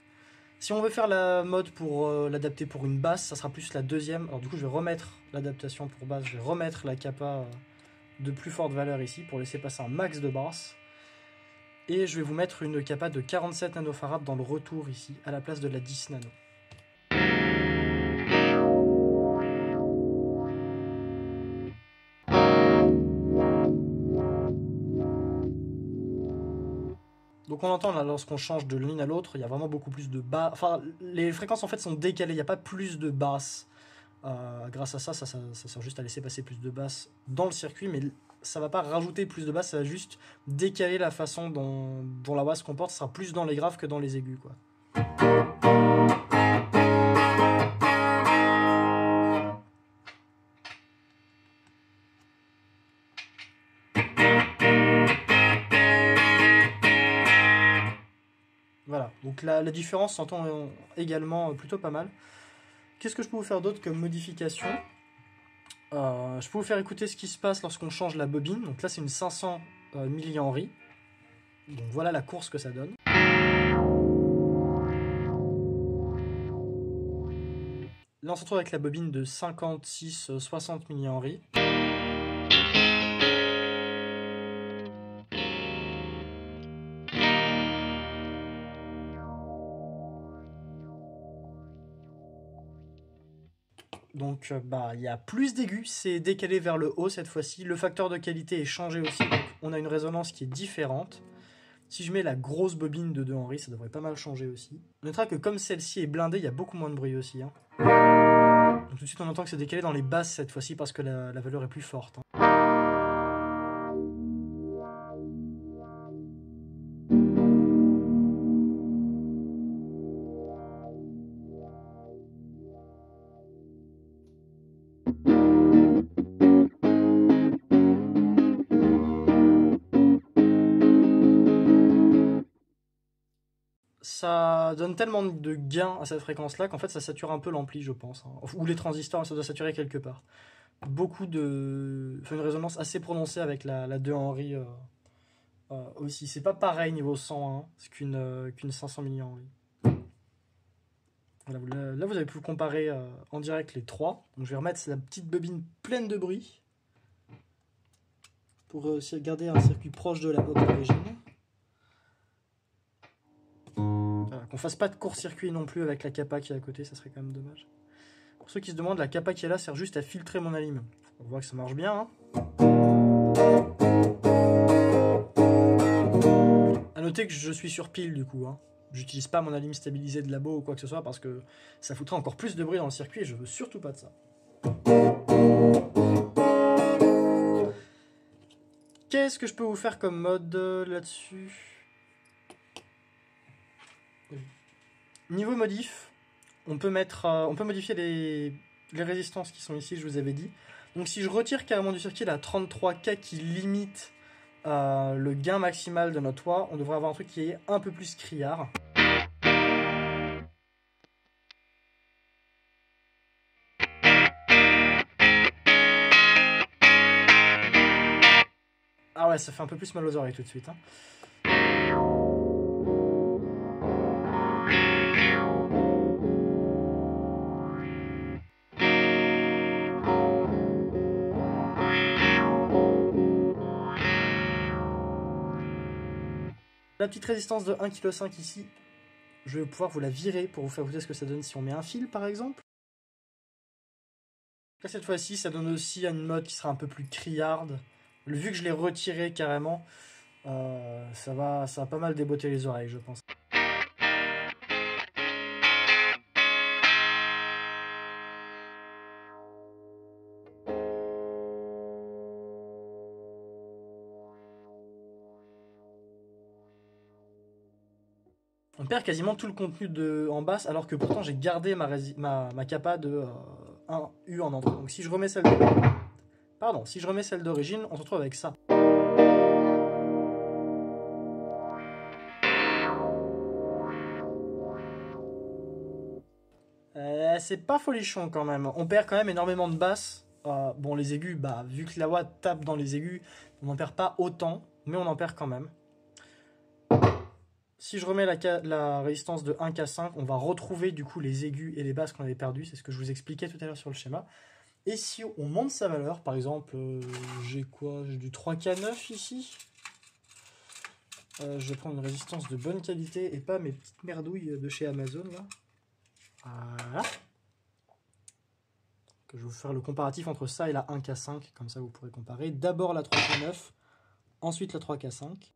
Si on veut faire la mode pour euh, l'adapter pour une basse, ça sera plus la deuxième. Alors du coup, je vais remettre l'adaptation pour basse, je vais remettre la capa euh, de plus forte valeur ici pour laisser passer un max de basse. Et je vais vous mettre une capa de 47 farad dans le retour ici, à la place de la 10 nano. Donc on entend là lorsqu'on change de l'une à l'autre, il y a vraiment beaucoup plus de bas. Enfin, les fréquences en fait sont décalées, il n'y a pas plus de basses. Euh, grâce à ça ça, sert juste à laisser passer plus de basses dans le circuit, mais ça va pas rajouter plus de basses, ça va juste décaler la façon dont, la voix se comporte, ça sera plus dans les graves que dans les aigus. quoi. Donc la, différence s'entend euh, également euh, plutôt pas mal. Qu'est-ce que je peux vous faire d'autre que modification euh, Je peux vous faire écouter ce qui se passe lorsqu'on change la bobine. Donc là, c'est une 500 euh, Donc voilà la course que ça donne. Là, on se retrouve avec la bobine de 56-60 mAh. Donc euh, bah il y a plus d'aigus, c'est décalé vers le haut cette fois-ci. Le facteur de qualité est changé aussi, donc on a une résonance qui est différente. Si je mets la grosse bobine de De Henry, ça devrait pas mal changer aussi. On notera que comme celle-ci est blindée, il y a beaucoup moins de bruit aussi. Hein. tout de suite on entend que c'est décalé dans les basses cette fois-ci parce que la, valeur est plus forte. Hein. ça donne tellement de gains à cette fréquence-là qu'en fait ça sature un peu l'ampli, je pense. Hein. Ou les transistors, ça doit saturer quelque part. Beaucoup de. une résonance assez prononcée avec la, 2 Henry euh, euh, aussi. C'est pas pareil niveau 101 hein, qu'une euh, qu'une 500 mAh. là, vous avez pu comparer en direct les trois. Donc, je vais remettre la petite bobine pleine de bruit pour garder un circuit proche de la boîte d'origine. ne fasse pas de court-circuit non plus avec la capa qui est à côté, ça serait quand même dommage. Pour ceux qui se demandent, la capa qui est là sert juste à filtrer mon alim. On voit que ça marche bien. A hein. à noter que je suis sur pile du coup. Hein. J'utilise pas mon alim stabilisé de labo ou quoi que ce soit parce que ça foutrait encore plus de bruit dans le circuit et je veux surtout pas de ça. Qu'est-ce que je peux vous faire comme mode euh, là-dessus niveau modif, on peut, mettre, euh, on peut modifier les, résistances qui sont ici, je vous avais dit. Donc si je retire carrément du circuit la 33K qui limite euh, le gain maximal de notre toit, on devrait avoir un truc qui est un peu plus criard. Ah ouais, ça fait un peu plus mal aux oreilles tout de suite. Hein. petite résistance de 1,5 kg ici, je vais pouvoir vous la virer pour vous faire dire ce que ça donne si on met un fil par exemple. cette fois-ci, ça donne aussi une mode qui sera un peu plus criarde. Vu que je l'ai retiré carrément, euh, ça, va, ça pas mal déboter les oreilles, je pense. on perd quasiment tout le contenu de, en basse, alors que pourtant j'ai gardé ma, ma, ma, capa de 1 euh, U en entrée. Donc si je remets celle Pardon, si je remets celle d'origine, on se retrouve avec ça. Euh, c'est pas folichon quand même. On perd quand même énormément de basses. Euh, bon, les aigus, bah, vu que la voix tape dans les aigus, on n'en perd pas autant, mais on en perd quand même si je remets la, résistance de 1K5, on va retrouver du coup les aigus et les basses qu'on avait perdues, c'est ce que je vous expliquais tout à l'heure sur le schéma. Et si on monte sa valeur, par exemple, euh, j'ai quoi J'ai du 3K9 ici. Euh, je vais prendre une résistance de bonne qualité et pas mes petites merdouilles de chez Amazon là. Voilà. je vais vous faire le comparatif entre ça et la 1K5, comme ça vous pourrez comparer. D'abord la 3K9, ensuite la 3K5.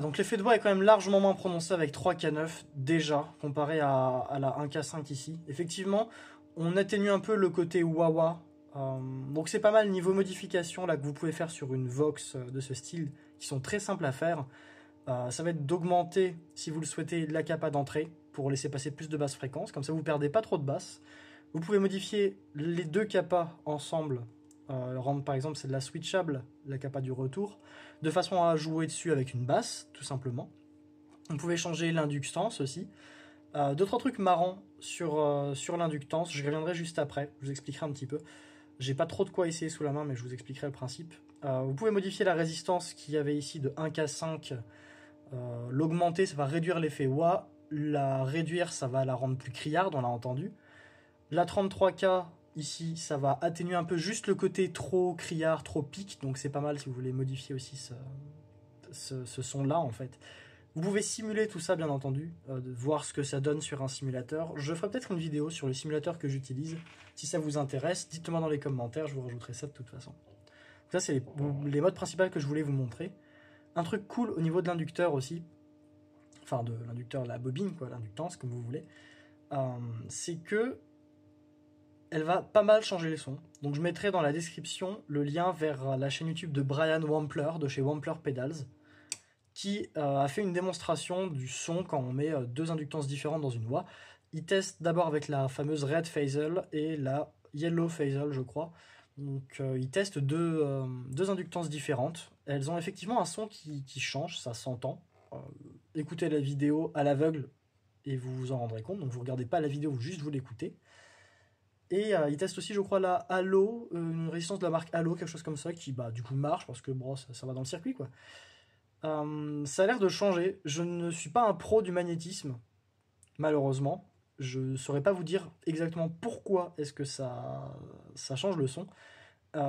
donc l'effet de bois est quand même largement moins prononcé avec 3K9 déjà, comparé à, la 1K5 ici. Effectivement, on atténue un peu le côté wawa. Euh, donc c'est pas mal niveau modification là que vous pouvez faire sur une Vox euh, de ce style, qui sont très simples à faire. Euh, ça va être d'augmenter, si vous le souhaitez, la capa d'entrée pour laisser passer plus de basses fréquences. Comme ça, vous perdez pas trop de basses. Vous pouvez modifier les deux capas ensemble euh, rendre par exemple c'est de la switchable, la capa du retour, de façon à jouer dessus avec une basse, tout simplement. On pouvait changer l'inductance aussi. Euh, d'autres trucs marrants sur, euh, sur l'inductance, je reviendrai juste après, je vous expliquerai un petit peu. J'ai pas trop de quoi essayer sous la main, mais je vous expliquerai le principe. vous pouvez modifier la résistance qu'il y avait ici de 1K5, l'augmenter, ça va réduire l'effet wa la réduire, ça va la rendre plus criarde, on l'a entendu. La 33K, Ici, ça va atténuer un peu juste le côté trop criard, trop pique. Donc c'est pas mal si vous voulez modifier aussi ce, son-là, en fait. Vous pouvez simuler tout ça, bien entendu, euh, voir ce que ça donne sur un simulateur. Je ferai peut-être une vidéo sur le simulateur que j'utilise. Si ça vous intéresse, dites-moi dans les commentaires, je vous rajouterai ça de toute façon. ça, c'est les, modes principaux que je voulais vous montrer. Un truc cool au niveau de l'inducteur aussi, enfin de l'inducteur, la bobine, quoi, l'inductance, comme vous voulez, euh, c'est que elle va pas mal changer les sons. Donc je mettrai dans la description le lien vers euh, la chaîne YouTube de Brian Wampler de chez Wampler Pedals qui euh, a fait une démonstration du son quand on met euh, deux inductances différentes dans une voix. Il teste d'abord avec la fameuse Red Phasal et la Yellow Phasal, je crois. Donc il teste deux, deux, inductances différentes. Elles ont effectivement un son qui, change, ça s'entend. écoutez la vidéo à l'aveugle et vous vous en rendrez compte. Donc vous regardez pas la vidéo, vous juste vous l'écoutez. Et euh, ils testent aussi, je crois, la Halo, euh, une résistance de la marque Halo, quelque chose comme ça, qui bah, du coup marche parce que bon, ça, va dans le circuit. quoi. Euh, ça a l'air de changer. Je ne suis pas un pro du magnétisme, malheureusement. Je ne saurais pas vous dire exactement pourquoi est-ce que ça, ça change le son.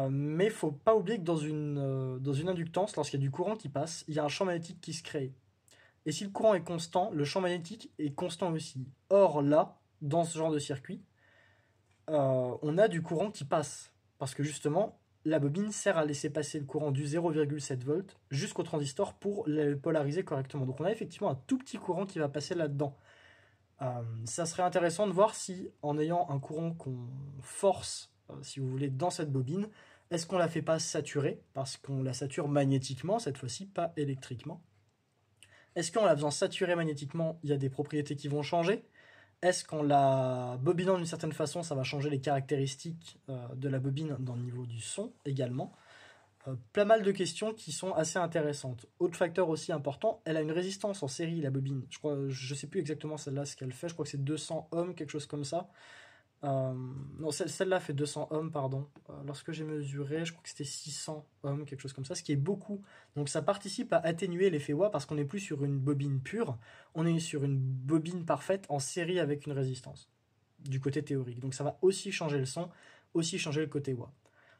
mais faut pas oublier que dans une, dans une inductance, lorsqu'il y a du courant qui passe, il y a un champ magnétique qui se crée. Et si le courant est constant, le champ magnétique est constant aussi. Or là, dans ce genre de circuit, euh, on a du courant qui passe. Parce que justement, la bobine sert à laisser passer le courant du 0,7 volts jusqu'au transistor pour le polariser correctement. Donc on a effectivement un tout petit courant qui va passer là-dedans. Euh, ça serait intéressant de voir si, en ayant un courant qu'on force, euh, si vous voulez, dans cette bobine, est-ce qu'on la fait pas saturer Parce qu'on la sature magnétiquement, cette fois-ci, pas électriquement. Est-ce qu'en la faisant saturer magnétiquement, il y a des propriétés qui vont changer est-ce qu'en la bobinant d'une certaine façon, ça va changer les caractéristiques euh, de la bobine dans le niveau du son également euh, Plein mal de questions qui sont assez intéressantes. Autre facteur aussi important, elle a une résistance en série, la bobine. Je crois, je sais plus exactement celle-là ce qu'elle fait. Je crois que c'est 200 ohms, quelque chose comme ça. Euh, non, celle-là fait 200 hommes, pardon. Euh, lorsque j'ai mesuré, je crois que c'était 600 hommes, quelque chose comme ça, ce qui est beaucoup. Donc ça participe à atténuer l'effet wa parce qu'on n'est plus sur une bobine pure, on est sur une bobine parfaite en série avec une résistance, du côté théorique. Donc ça va aussi changer le son, aussi changer le côté wa.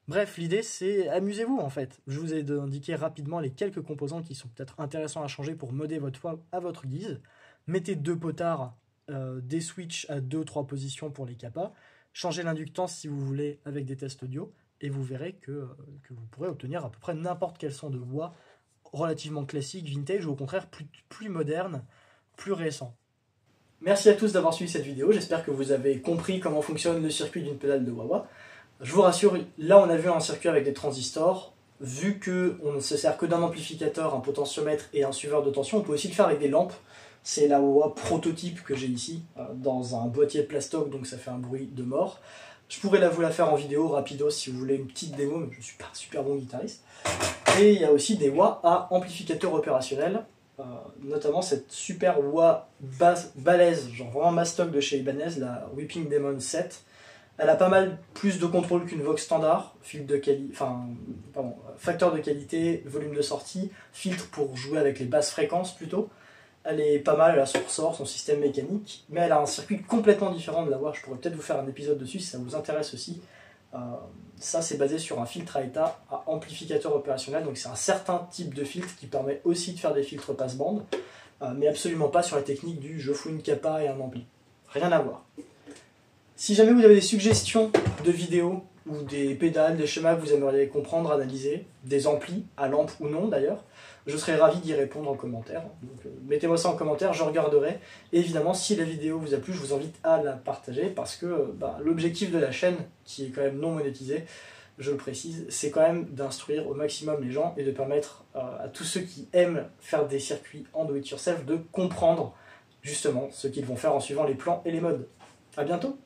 Bref, l'idée c'est amusez-vous en fait. Je vous ai indiqué rapidement les quelques composants qui sont peut-être intéressants à changer pour modder votre wa à votre guise. Mettez deux potards euh, des switches à 2 trois positions pour les capas, changez l'inductance si vous voulez avec des tests audio, et vous verrez euh, que, vous pourrez obtenir à peu près n'importe quel son de voix relativement classique, vintage ou au contraire plus, plus moderne, plus récent. Merci à tous d'avoir suivi cette vidéo, j'espère que vous avez compris comment fonctionne le circuit d'une pédale de Wawa. Je vous rassure, là on a vu un circuit avec des transistors, vu qu'on ne se sert que d'un amplificateur, un potentiomètre et un suiveur de tension, on peut aussi le faire avec des lampes, c'est la OA prototype que j'ai ici, euh, dans un boîtier plastoc, donc ça fait un bruit de mort. Je pourrais la vous la faire en vidéo rapido si vous voulez une petite démo, mais je ne suis pas super bon guitariste. Et il y a aussi des wah à amplificateur opérationnel, euh, notamment cette super wah basse, balèze, genre vraiment mastoc de chez Ibanez, la Whipping Demon 7. Elle a pas mal plus de contrôle qu'une Vox standard, filtre de facteur de qualité, volume de sortie, filtre pour jouer avec les basses fréquences plutôt elle est pas mal, elle a son ressort, son système mécanique, mais elle a un circuit complètement différent de la voir, Je pourrais peut-être vous faire un épisode dessus si ça vous intéresse aussi. Euh, ça, c'est basé sur un filtre à état à amplificateur opérationnel, donc c'est un certain type de filtre qui permet aussi de faire des filtres passe-bande, euh, mais absolument pas sur la technique du je fous une capa et un ampli. Rien à voir. Si jamais vous avez des suggestions de vidéos ou des pédales, des schémas que vous aimeriez comprendre, analyser, des amplis, à lampe ou non d'ailleurs, je serais ravi d'y répondre en commentaire. Euh, mettez-moi ça en commentaire, je regarderai. Et évidemment, si la vidéo vous a plu, je vous invite à la partager parce que euh, bah, l'objectif de la chaîne, qui est quand même non monétisée, je le précise, c'est quand même d'instruire au maximum les gens et de permettre euh, à tous ceux qui aiment faire des circuits en it yourself de comprendre justement ce qu'ils vont faire en suivant les plans et les modes. A bientôt